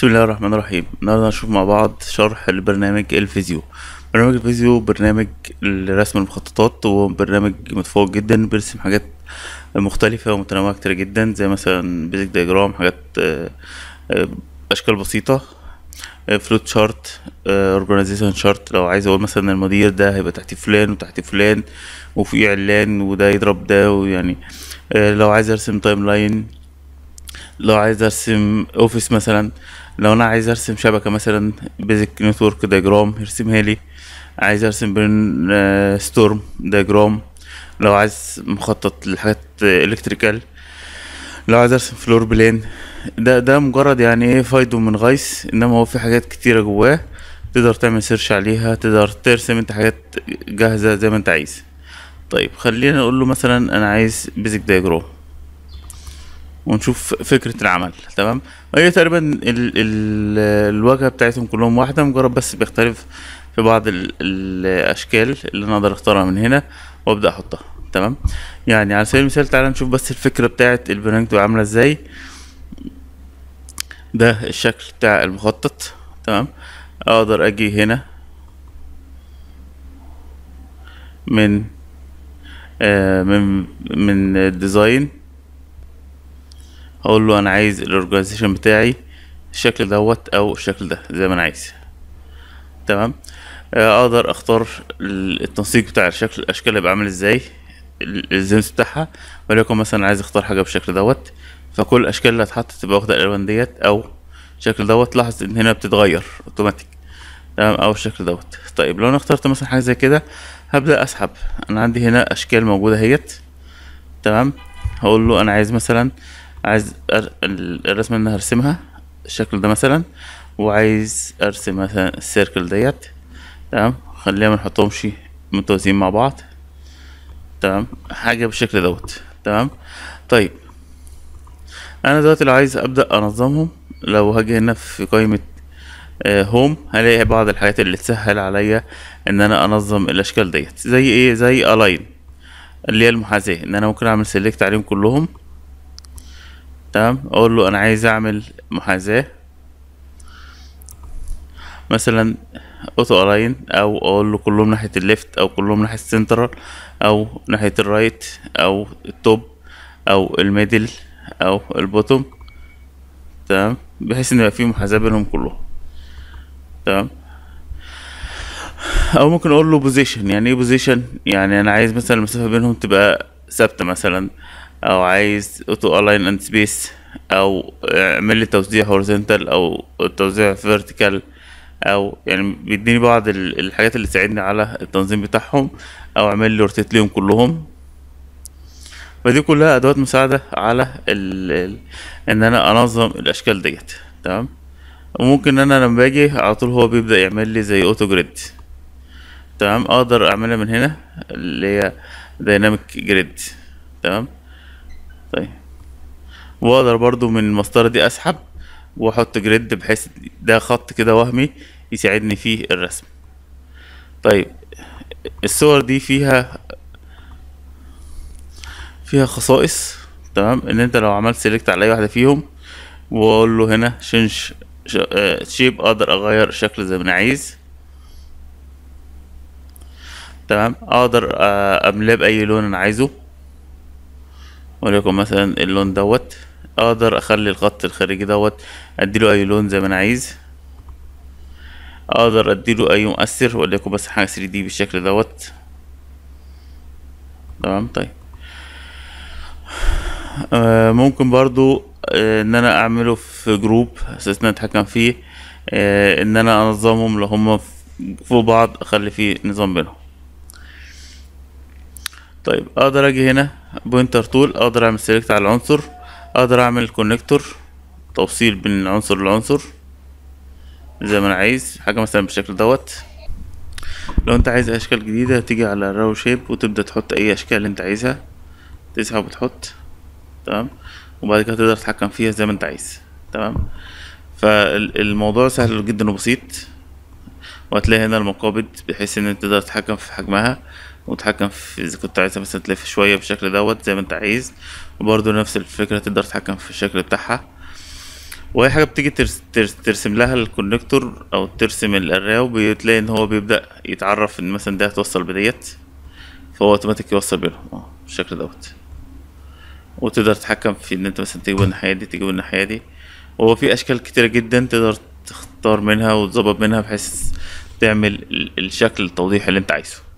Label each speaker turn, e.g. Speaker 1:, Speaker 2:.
Speaker 1: بسم الله الرحمن الرحيم النهارده هنشوف مع بعض شرح لبرنامج الفيزيو برنامج الفيزيو برنامج لرسم المخططات وبرنامج متفوق جدا بيرسم حاجات مختلفة ومتنوعة كتير جدا زي مثلا بيزك دايجرام حاجات آه، آه، أشكال بسيطة فلوت شارت اورجنايزيشن شارت لو عايز اقول مثلا المدير ده هيبقى تحت فلان وتحت فلان وفي اعلان وده يضرب ده ويعني آه، لو عايز ارسم تايم لاين لو عايز ارسم اوفيس مثلا لو انا عايز ارسم شبكه مثلا بيزك نتورك دايجرام ارسمها لي عايز ارسم برين ستورم دايجرام لو عايز مخطط لحاجات الكتريكال لو عايز ارسم فلور بلان ده ده مجرد يعني ايه فايده من غيس انما هو في حاجات كتيره جواه تقدر تعمل سيرش عليها تقدر ترسم انت حاجات جاهزه زي ما انت عايز طيب خلينا نقول له مثلا انا عايز بيزك دايجرام ونشوف فكره العمل تمام هي تقريبا ال ال الواجهه بتاعتهم كلهم واحده مجرد بس بيختلف في بعض ال الاشكال اللي انا اقدر اختارها من هنا وابدا احطها تمام يعني على سبيل المثال تعالى نشوف بس الفكره بتاعت البرنامج تبقى عامله ازاي ده الشكل بتاع المخطط تمام اقدر اجي هنا من آه من من الديزاين اقول له انا عايز الاورجانيزيشن بتاعي الشكل دوت او الشكل ده زي ما انا عايز تمام آه، اقدر اختار التنسيق بتاع الشكل الاشكال هيبقى عامل ازاي الزيمس بتاعها وليكن مثلا عايز اختار حاجه بالشكل دوت فكل الاشكال اللي هتحط تبقى واخده الالوان ديت او الشكل دوت لاحظ ان هنا بتتغير اوتوماتيك تمام او الشكل دوت طيب لو انا اخترت مثلا حاجه زي كده هبدا اسحب انا عندي هنا اشكال موجوده اهيت تمام هقول له انا عايز مثلا عايز الرسمة اللي انا هرسمها الشكل ده مثلا وعايز ارسم مثلا السيركل ديت تمام خلينا منحطهمش متوازيين مع بعض تمام حاجة بالشكل دوت تمام طيب انا دلوقتي لو عايز ابدأ انظمهم لو هاجي هنا في قائمة هوم آه، هلاقي بعض الحاجات اللي تسهل عليا ان انا انظم الاشكال ديت زي ايه زي الاين اللي هي المحاذاه ان انا ممكن اعمل سيلكت عليهم كلهم تمام اقول له انا عايز اعمل محاذاة مثلا اوتو الاين او اقول له كلهم ناحية الليفت او كلهم ناحية السنترال او ناحية الرايت او التوب او الميدل او البوتوم تمام بحيث ان يبقى في محاذاة بينهم كلهم تمام او ممكن اقول له بوزيشن يعني ايه بوزيشن يعني انا عايز مثلا المسافة بينهم تبقى ثابتة مثلا او عايز اوتو الاين اند سبيس او اعمل لي توزيع هورزنتال او توزيع فيرتيكال او يعني بيديني بعض الحاجات اللي تساعدني على التنظيم بتاعهم او اعمل لي روتيت ليهم كلهم فدي كلها ادوات مساعده على الـ الـ ان انا انظم الاشكال ديت تمام وممكن ان انا لما باجي على طول هو بيبدا يعمل لي زي اوتو جريد تمام اقدر اعملها من هنا اللي هي دايناميك جريد تمام طيب واقدر برضو من المسطرة دي اسحب واحط جريد بحيث ده خط كده وهمي يساعدني في الرسم طيب الصور دي فيها فيها خصائص تمام ان انت لو عملت سيلكت على اي واحده فيهم واقول له هنا شنش شيب آه، اقدر اغير الشكل زي ما انا عايز تمام اقدر آه، املاه باي لون انا عايزه وليكن مثلا اللون دوت اقدر اخلي الخط الخارجي دوت اديله اي لون زي ما انا عايز اقدر اديله اي مؤثر وليكن بس حاجه 3 دي بالشكل دوت تمام طيب آه ممكن برضو آه ان انا اعمله في جروب اساس ان اتحكم فيه آه ان انا انظمهم لو هما فوق بعض اخلي فيه نظام بينهم طيب اقدر اجي هنا بوينتر تول اقدر اعمل سيلكت على العنصر اقدر اعمل كونكتور توصيل بين العنصر للعنصر زي ما انا عايز حاجه مثلا بالشكل دوت لو انت عايز اشكال جديده تيجي على راو شيب وتبدا تحط اي اشكال اللي انت عايزها تسحب وتحط تمام وبعد كده تقدر تتحكم فيها زي ما انت عايز تمام فالموضوع سهل جدا وبسيط وهتلاقي هنا المقابض بحيث ان انت تقدر تتحكم في حجمها وتحكم في اذا كنت عايزها مثلا تلف شويه بالشكل دوت زي ما انت عايز وبرده نفس الفكره تقدر تتحكم في الشكل بتاعها واي حاجه بتيجي ترس ترس ترسم لها الكونكتور او ترسم الاريه وبتلاقي ان هو بيبدا يتعرف ان مثلا ده هتوصل بديت فهو اوتوماتيك يوصل بينهم اه بالشكل دوت وتقدر تتحكم في ان انت مثلا تجيب الناحيه دي تجيب الناحيه دي وهو في اشكال كتيره جدا تقدر تختار منها وتظبط منها بحيث تعمل الشكل التوضيحي اللي انت عايزه